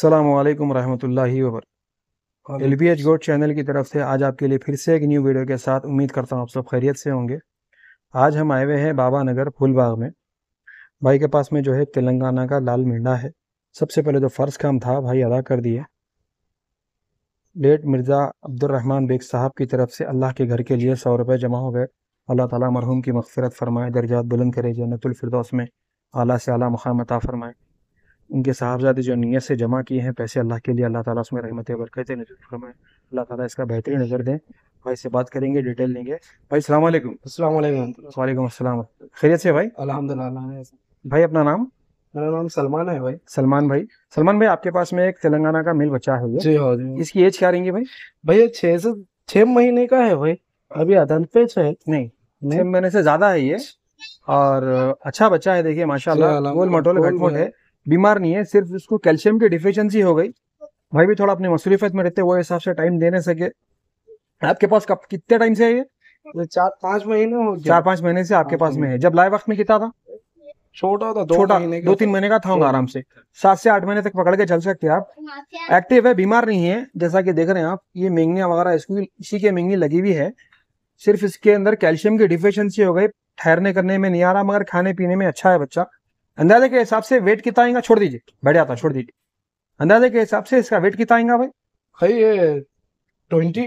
अल्लाम रहमतुल्लाहि वबर एल बी एच गोड चैनल की तरफ से आज आपके लिए फिर से एक न्यू वीडियो के साथ उम्मीद करता हूँ आप सब खैरियत से होंगे आज हम आए हुए हैं बाबा नगर फूलबाग में भाई के पास में जो है तेलंगाना का लाल मिंडा है सबसे पहले जो तो फ़र्ज़ काम था भाई अदा कर दिया लेट मिर्ज़ा अब्दुलरहमान बेग साहब की तरफ से अल्लाह के घर के लिए सौ रुपये जमा हो गए अल्लाह ताला मरहूम की मफफरत फरमाए दर्जात बुलंद करे जन्नतफरदौस में आला से आला मकाम अता फरमाए इनके साहबजादे जो नीयत से जमा किए हैं पैसे अल्लाह के लिए अल्लाह ताला उसमें रहमत बरकत फरमाए अल्लाह ताला इसका बेहतरीन नज़र दें भाई से बात करेंगे डिटेल लेंगे भाई सलाम वालेकुम अस्सलाम खैरियत से भाई अल्हम्दुलिल्लाह भाई अपना नाम मेरा नाम सलमान है भाई सलमान भाई सलमान भाई आपके पास में एक तेलंगाना का मिल बच्चा है जी हाँ जी हाँ। इसकी एज क्या रहेंगी भाई भैया छह से छह महीने का है भाई अभी अदन पे है नहीं छह महीने से ज्यादा है ये और अच्छा बच्चा है देखिए माशाल्लाह गोल मटोल घटमोट है बीमार नहीं है सिर्फ उसको कैल्शियम की डिफिशेंसी हो गई भाई भी थोड़ा अपनी मसरूफियत में रहते वो हिसाब से टाइम दे नहीं सके आपके पास कब कितने टाइम से है ये चार पांच महीने हो चार पांच महीने से आपके पास में है जब लाए वक्त में कितना था छोटा था दो छोटा दो तीन महीने का था आराम से सात से आठ महीने तक पकड़ के चल सकते हैं आप एक्टिव है बीमार नहीं है जैसा कि देख रहे हैं आप ये मेंगनिया वगैरह इसको इसी की मेंगनी लगी हुई है सिर्फ इसके अंदर कैल्शियम की डिफिशियंसी हो गई ठहरने करने में नहीं आ रहा मगर खाने पीने में अच्छा है बच्चा अंदाजे के हिसाब से वेट कितना आएगा छोड़ दीजिए बैठ जाता छोड़ दीजिए अंदाजे के हिसाब से इसका वेट कितना आएगा भाई भाई ये ट्वेंटी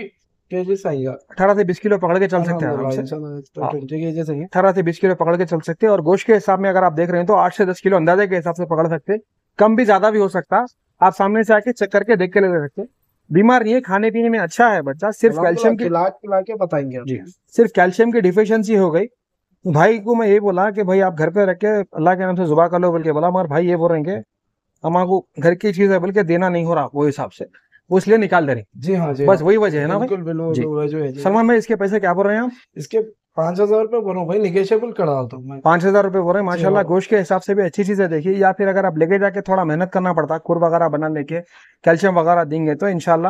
अठारह से बीस किलो पकड़ के चल हाँ, सकते हैं हाँ, हाँ, तो अठारह से बीस किलो पकड़ के चल सकते हैं और गोश्त के हिसाब में अगर आप देख रहे हैं तो आठ से दस किलो अंदाजे के हिसाब से पकड़ सकते कम भी ज्यादा भी हो सकता है आप सामने से आके चेक करके देख के ले सकते बीमार नहीं है खाने पीने में अच्छा है बच्चा सिर्फ कैल्शियम की के बताएंगे सिर्फ कैल्शियम की डिफिशियंसी हो गई भाई को मैं ये बोला कि भाई आप घर पे रख के अल्लाह के नाम से जुबा कर लो बोल के बोला मगर भाई ये बोल रहे हैं कि हमारे को घर की चीज़ है बोल के देना नहीं हो रहा वो हिसाब से वो इसलिए निकाल दे रहे जी हाँ जी हाँ। बस वही वजह है ना भाई सलमान भाई इसके पैसे क्या बोल रहे हैं आप इसके पाँच हजार रुपये बोलो भाई निगेशियबल करा तो मैं हजार रुपये बोल रहे हैं माशाल्लाह हाँ। गोश्त के हिसाब से भी अच्छी चीज़ें देखिए या फिर अगर आप लेके जाके थोड़ा मेहनत करना पड़ता खुर वगैरह बना लेके कैल्शियम वगैरह देंगे तो इनशाला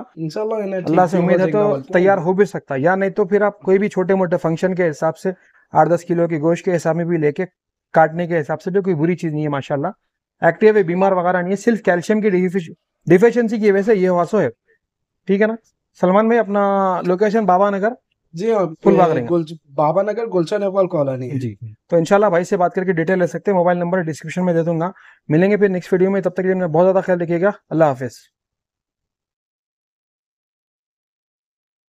अल्लाह से उम्मीद है तो तैयार हो भी सकता या नहीं तो फिर आप कोई भी छोटे मोटे फंक्शन के हिसाब से आठ दस किलो के गोश्त के हिसाब में भी लेके काटने के हिसाब से भी तो कोई बुरी चीज़ नहीं है माशाला एक्टिव है बीमार वगैरह नहीं है सिर्फ कैल्शियम की डिफिशेंसी की वजह से ये वासो है ठीक है ना सलमान भाई अपना लोकेशन बाबा नगर जी गुल, बाबा नगर गुलशन अफवाल कॉलोनी जी तो इनशाला भाई से बात करके डिटेल ले सकते हैं मोबाइल नंबर डिस्क्रिप्शन में दे दूंगा मिलेंगे फिर नेक्स्ट वीडियो में तब तक के लिए बहुत ज़्यादा ख्याल रखिएगा अल्लाह हाफिज़